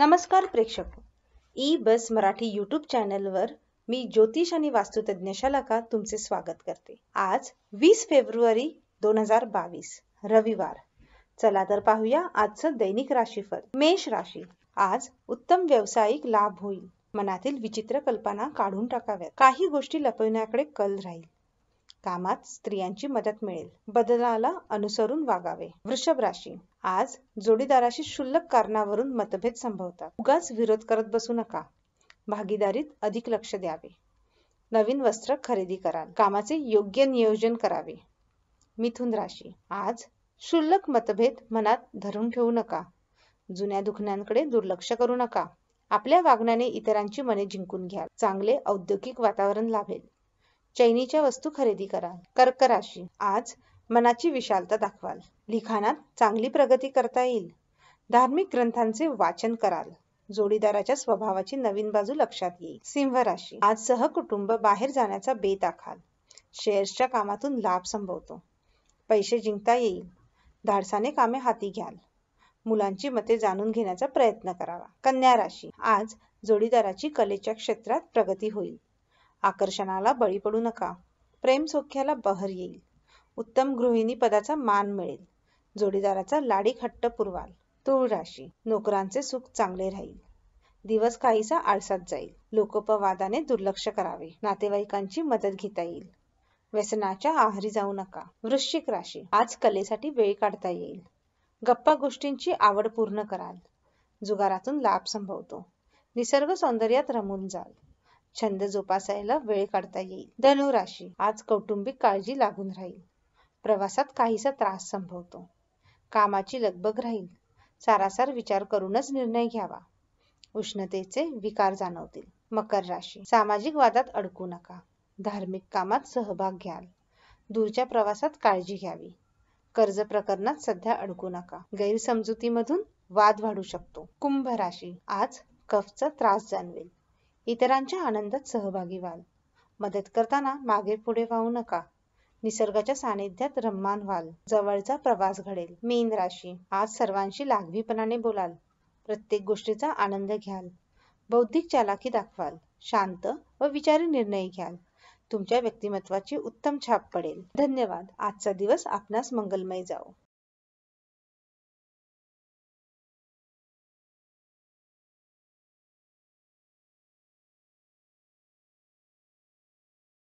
नमस्कार प्रेक्षक ई बस मराठी यूट्यूब वर मी ज्योतिष आणि वास्तुतज्ञ शलाका तुमचे स्वागत करते आज वीस फेब्रुवारी दोन हजार बावीस रविवार चला तर पाहूया आजचं दैनिक राशीफल मेष राशी आज उत्तम व्यावसायिक लाभ होईल मनातील विचित्र कल्पना काढून टाकाव्यात काही गोष्टी लपविण्याकडे कल राहील कामात स्त्रियांची मदत मिळेल बदलाला अनुसरून वागावे वृषभ राशी आज जोडीदाराशी शुल्लक कारणावरून मतभेद संभवतात उगाच विरोध करत बसू नका भागीदारीत अधिक लक्ष द्यावे नवीन वस्त्र खरेदी करा कामाचे योग्य नियोजन करावे मिथुन राशी आज शुल्लक मतभेद मनात धरून ठेवू नका जुन्या दुखण्यांकडे दुर्लक्ष करू नका आपल्या वागण्याने इतरांची मने जिंकून घ्या चांगले औद्योगिक वातावरण लाभेल चैनीच्या वस्तू खरेदी करा कर्क राशी आज मनाची विशालता दाखवाल लिखाणात चांगली प्रगती करता येईल धार्मिक ग्रंथांचे वाचन कराल जोडीदाराच्या स्वभावाची नवीन बाजू लक्षात येईल सिंह राशी आज सहकुटुंब बाहेर जाण्याचा बेत आखाल शेअर्सच्या कामातून लाभ संभवतो पैसे जिंकता येईल धाडसाने कामे हाती घ्याल मुलांची मते जाणून घेण्याचा प्रयत्न करावा कन्या राशी आज जोडीदाराची कलेच्या क्षेत्रात प्रगती होईल आकर्षणाला बळी पडू नका प्रेम सौख्याला बहर येईल उत्तम गृहिणी पदाचा मान मिळेल जोडीदाराचा लाडी खट्ट पुरवाल तूळ राशी नोकरांचे सुख चांगले राहील दिवस काहीसा आळसात जाईल लोकोपवादाने दुर्लक्ष करावे नातेवाईकांची मदत घेता येईल व्यसनाच्या आहारी जाऊ नका वृश्चिक राशी आज कलेसाठी वेळ काढता येईल गप्पा गोष्टींची आवड पूर्ण कराल जुगारातून लाभ संभवतो निसर्ग सौंदर्यात रमून जाल छंद जोपासायला वेळ काढता येईल धनुराशी आज कौटुंबिक काळजी लागून राहील प्रवासात काहीसा त्रास संभवतो कामाची लगबग राहील सारासार विचार करूनच निर्णय घ्यावा उष्णतेचे विकार जाणवतील मकर राशी सामाजिक वादात अडकू नका धार्मिक कामात सहभाग घ्याल दूरच्या प्रवासात काळजी घ्यावी कर्ज प्रकरणात सध्या अडकू नका गैरसमजुतीमधून वाद वाढू शकतो कुंभ राशी आज कफचा त्रास जाणवेल इतरांच्या आनंदात सहभागी व्हाल मदत करताना मागे पुढे वाहू नका निसर्गाच्या सानिध्यात रममान व्हाल जवळचा प्रवास घडेल मीन राशी आज सर्वांशी लागवीपणाने बोलाल प्रत्येक गोष्टीचा आनंद घ्याल बौद्धिक चालाकी दाखवाल शांत व विचारी निर्णय घ्याल तुमच्या व्यक्तिमत्वाची उत्तम छाप पडेल धन्यवाद आजचा दिवस आपणास मंगलमय जाओ